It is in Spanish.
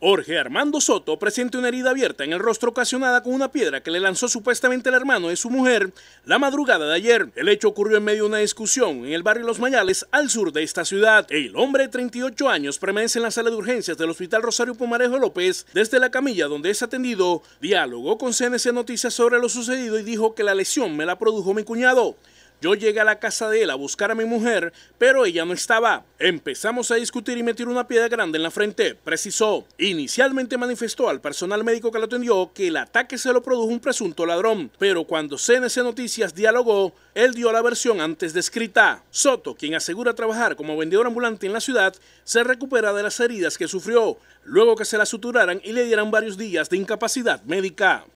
Jorge Armando Soto presenta una herida abierta en el rostro ocasionada con una piedra que le lanzó supuestamente el hermano de su mujer la madrugada de ayer. El hecho ocurrió en medio de una discusión en el barrio Los Mayales, al sur de esta ciudad. El hombre de 38 años permanece en la sala de urgencias del Hospital Rosario Pomarejo López desde la camilla donde es atendido. Dialogó con CNC Noticias sobre lo sucedido y dijo que la lesión me la produjo mi cuñado. Yo llegué a la casa de él a buscar a mi mujer, pero ella no estaba. Empezamos a discutir y me una piedra grande en la frente, precisó. Inicialmente manifestó al personal médico que lo atendió que el ataque se lo produjo un presunto ladrón, pero cuando CNC Noticias dialogó, él dio la versión antes descrita. Soto, quien asegura trabajar como vendedor ambulante en la ciudad, se recupera de las heridas que sufrió, luego que se la suturaran y le dieran varios días de incapacidad médica.